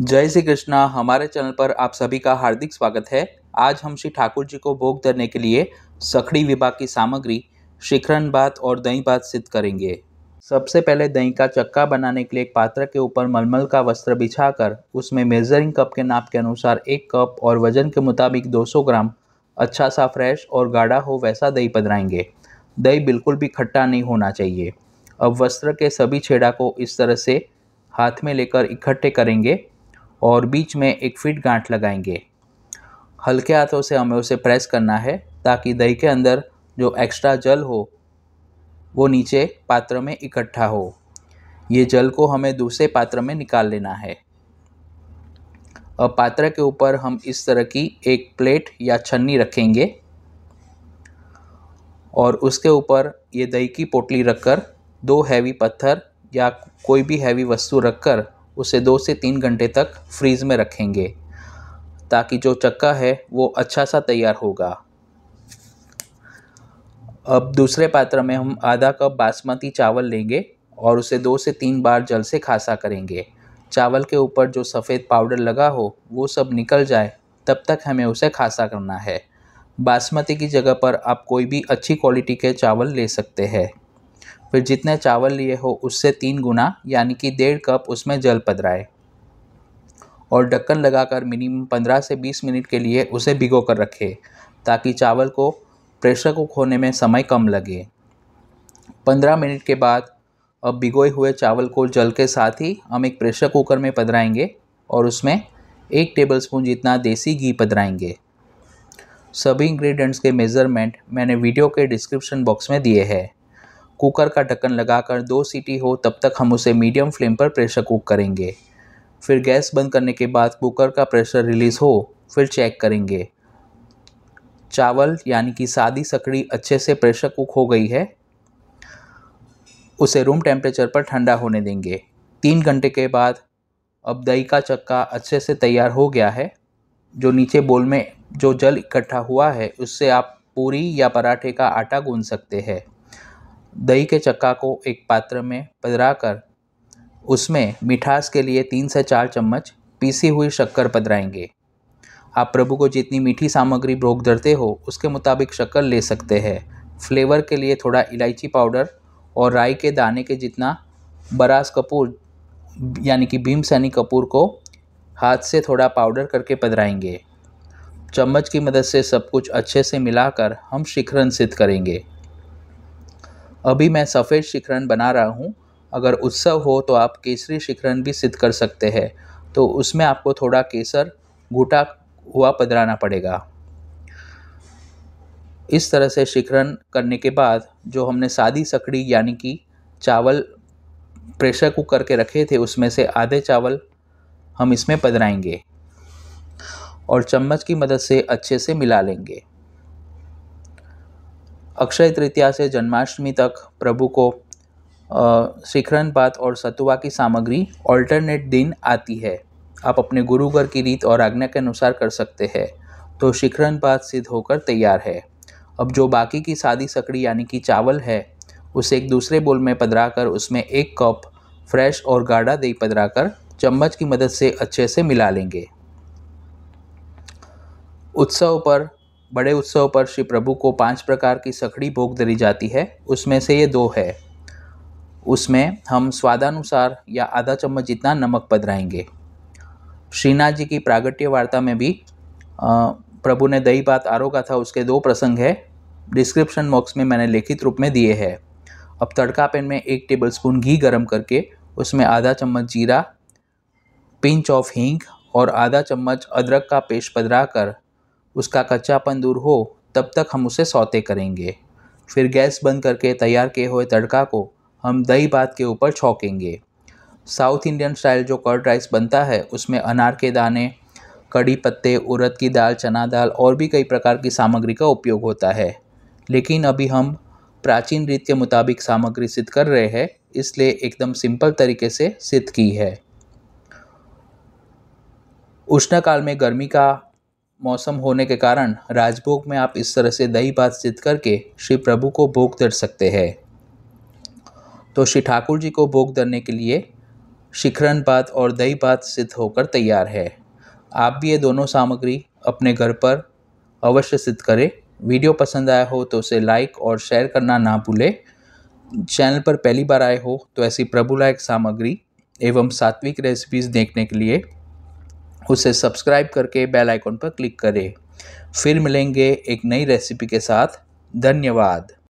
जय श्री कृष्णा हमारे चैनल पर आप सभी का हार्दिक स्वागत है आज हम श्री ठाकुर जी को भोग धरने के लिए सखड़ी विभाग की सामग्री शिखरन भात और दही भात सिद्ध करेंगे सबसे पहले दही का चक्का बनाने के लिए एक पात्र के ऊपर मलमल का वस्त्र बिछाकर उसमें मेजरिंग कप के नाप के अनुसार एक कप और वजन के मुताबिक 200 ग्राम अच्छा सा फ्रेश और गाढ़ा हो वैसा दही पधराएंगे दही बिल्कुल भी खट्टा नहीं होना चाहिए अब वस्त्र के सभी छेड़ा को इस तरह से हाथ में लेकर इकट्ठे करेंगे और बीच में एक फिट गांठ लगाएंगे हल्के हाथों से हमें उसे प्रेस करना है ताकि दही के अंदर जो एक्स्ट्रा जल हो वो नीचे पात्र में इकट्ठा हो ये जल को हमें दूसरे पात्र में निकाल लेना है अब पात्र के ऊपर हम इस तरह की एक प्लेट या छन्नी रखेंगे और उसके ऊपर ये दही की पोटली रखकर दो हैवी पत्थर या कोई भी हैवी वस्तु रखकर उसे दो से तीन घंटे तक फ्रीज़ में रखेंगे ताकि जो चक्का है वो अच्छा सा तैयार होगा अब दूसरे पात्र में हम आधा कप बासमती चावल लेंगे और उसे दो से तीन बार जल से खासा करेंगे चावल के ऊपर जो सफ़ेद पाउडर लगा हो वो सब निकल जाए तब तक हमें उसे खासा करना है बासमती की जगह पर आप कोई भी अच्छी क्वालिटी के चावल ले सकते हैं फिर जितने चावल लिए हो उससे तीन गुना यानी कि डेढ़ कप उसमें जल पधराए और ढक्कन लगाकर मिनिमम पंद्रह से बीस मिनट के लिए उसे भिगो कर रखे ताकि चावल को प्रेशर कुक होने में समय कम लगे पंद्रह मिनट के बाद अब भिगोए हुए चावल को जल के साथ ही हम एक प्रेशर कुकर में पधराएंगे और उसमें एक स्पून जितना देसी घी पधराएंगे सभी इंग्रेडिएंट्स के मेज़रमेंट मैंने वीडियो के डिस्क्रिप्शन बॉक्स में दिए हैं कुकर का ढक्कन लगाकर दो सीटी हो तब तक हम उसे मीडियम फ्लेम पर प्रेशर कुक करेंगे फिर गैस बंद करने के बाद कुकर का प्रेशर रिलीज़ हो फिर चेक करेंगे चावल यानी कि सादी सकड़ी अच्छे से प्रेशर कुक हो गई है उसे रूम टेम्परेचर पर ठंडा होने देंगे तीन घंटे के बाद अब दही का चक्का अच्छे से तैयार हो गया है जो नीचे बोल में जो जल इकट्ठा हुआ है उससे आप पूरी या पराठे का आटा गूंद सकते हैं दही के चक्का को एक पात्र में पधरा कर उसमें मिठास के लिए तीन से चार चम्मच पीसी हुई शक्कर पधराएंगे आप प्रभु को जितनी मीठी सामग्री भोग धरते हो उसके मुताबिक शक्कर ले सकते हैं फ्लेवर के लिए थोड़ा इलायची पाउडर और राई के दाने के जितना बरास कपूर यानी कि भीम सैनी कपूर को हाथ से थोड़ा पाउडर करके पधराएंगे चम्मच की मदद से सब कुछ अच्छे से मिलाकर हम शिखरन सिद्ध करेंगे अभी मैं सफ़ेद शिखरन बना रहा हूँ अगर उत्सव हो तो आप केसरी शिखरन भी सिद्ध कर सकते हैं तो उसमें आपको थोड़ा केसर घुटा हुआ पधराना पड़ेगा इस तरह से शिखरन करने के बाद जो हमने सादी सकड़ी यानी कि चावल प्रेशर कुकर के रखे थे उसमें से आधे चावल हम इसमें पधराएंगे और चम्मच की मदद से अच्छे से मिला लेंगे अक्षय तृतीया से जन्माष्टमी तक प्रभु को शिखरन पात और सतुआ की सामग्री ऑल्टरनेट दिन आती है आप अपने घर की रीत और आज्ञा के अनुसार कर सकते हैं तो शिखरन पात सिद्ध होकर तैयार है अब जो बाकी की सादी सकड़ी यानी कि चावल है उसे एक दूसरे बोल में पधरा कर उसमें एक कप फ्रेश और गाढ़ा दही पधरा कर चम्मच की मदद से अच्छे से मिला लेंगे उत्सव पर बड़े उत्सव पर श्री प्रभु को पांच प्रकार की सखड़ी भोग धरी जाती है उसमें से ये दो है उसमें हम स्वादानुसार या आधा चम्मच जितना नमक पधराएंगे श्रीनाथ जी की प्रागट्य वार्ता में भी प्रभु ने दही बात आरोगा था उसके दो प्रसंग है डिस्क्रिप्शन बॉक्स में मैंने लिखित रूप में दिए हैं अब तड़का पेन में एक स्पून घी गरम करके उसमें आधा चम्मच जीरा पिंच ऑफ हींग और आधा चम्मच अदरक का पेस्ट पधरा कर उसका कच्चापन दूर हो तब तक हम उसे सौते करेंगे फिर गैस बंद करके तैयार किए हुए तड़का को हम दही भात के ऊपर छोंकेंगे साउथ इंडियन स्टाइल जो कर्ड राइस बनता है उसमें अनार के दाने कड़ी पत्ते उड़द की दाल चना दाल और भी कई प्रकार की सामग्री का उपयोग होता है लेकिन अभी हम प्राचीन रीत के मुताबिक सामग्री सिद्ध कर रहे हैं इसलिए एकदम सिंपल तरीके से सिद्ध की है उष्णकाल में गर्मी का मौसम होने के कारण राजभोग में आप इस तरह से दही भात सिद्ध करके श्री प्रभु को भोग धर सकते हैं तो श्री ठाकुर जी को भोग धरने के लिए शिखरन भात और दही भात सिद्ध होकर तैयार है आप भी ये दोनों सामग्री अपने घर पर अवश्य सिद्ध करें वीडियो पसंद आया हो तो उसे लाइक और शेयर करना ना भूलें चैनल पर पहली बार आए हो तो ऐसी प्रभु लायक सामग्री एवं सात्विक रेसिपीज़ देखने के लिए उसे सब्सक्राइब करके बेल आइकॉन पर क्लिक करें फिर मिलेंगे एक नई रेसिपी के साथ धन्यवाद